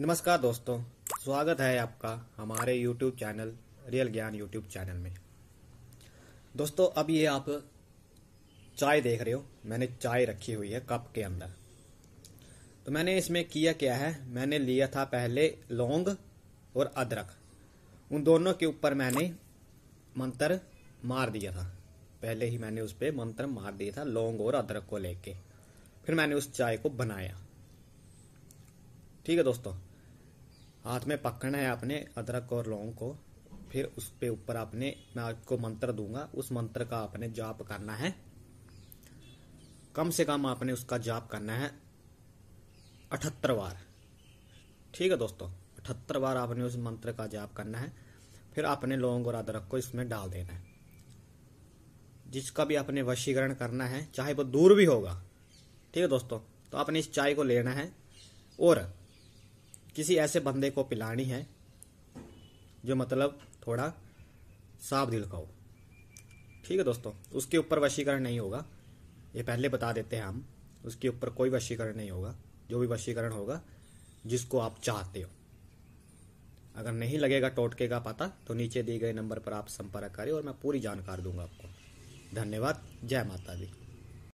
नमस्कार दोस्तों स्वागत है आपका हमारे YouTube channel real Gyan YouTube channel में दोस्तों अब ये आप चाय देख रहे हो मैंने चाय रखी हुई है कप के अंदर तो मैंने इसमें किया क्या है मैंने लिया था पहले लौंग और अदरक उन दोनों के ऊपर मैंने मंत्र मार दिया था पहले ही मैंने उस पर मंत्र मार दिया था लौंग और अदरक को लेके फिर मैंने उस चाय को बनाया ठीक है दोस्तों हाथ में पकड़ना है आपने अदरक और लौंग को फिर उस पे ऊपर आपने मैं आपको मंत्र दूंगा उस मंत्र का आपने जाप करना है कम से कम आपने उसका जाप करना है अठहत्तर बार ठीक है दोस्तों अठहत्तर बार आपने उस मंत्र का जाप करना है फिर आपने लौंग और अदरक को इसमें डाल देना है जिसका भी आपने वशीकरण करना है चाहे वो दूर भी होगा ठीक है दोस्तों तो आपने इस चाय को लेना है और किसी ऐसे बंदे को पिलानी है जो मतलब थोड़ा साफ दिल का हो ठीक है दोस्तों उसके ऊपर वशीकरण नहीं होगा ये पहले बता देते हैं हम उसके ऊपर कोई वशीकरण नहीं होगा जो भी वशीकरण होगा जिसको आप चाहते हो अगर नहीं लगेगा टोटके का पता तो नीचे दिए गए नंबर पर आप संपर्क करें और मैं पूरी जानकारी दूंगा आपको धन्यवाद जय माता दी